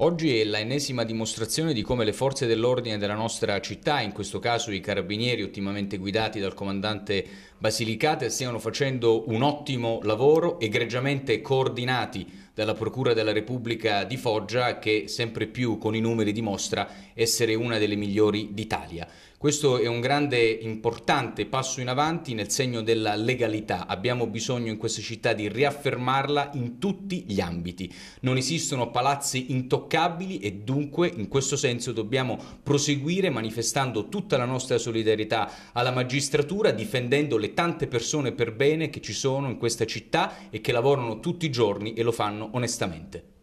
Oggi è l'ennesima dimostrazione di come le forze dell'ordine della nostra città, in questo caso i carabinieri ottimamente guidati dal comandante Basilicate, stiano facendo un ottimo lavoro, egregiamente coordinati dalla Procura della Repubblica di Foggia che sempre più con i numeri dimostra essere una delle migliori d'Italia. Questo è un grande importante passo in avanti nel segno della legalità. Abbiamo bisogno in questa città di riaffermarla in tutti gli ambiti. Non esistono palazzi intoccabili e dunque in questo senso dobbiamo proseguire manifestando tutta la nostra solidarietà alla magistratura, difendendo le tante persone per bene che ci sono in questa città e che lavorano tutti i giorni e lo fanno onestamente.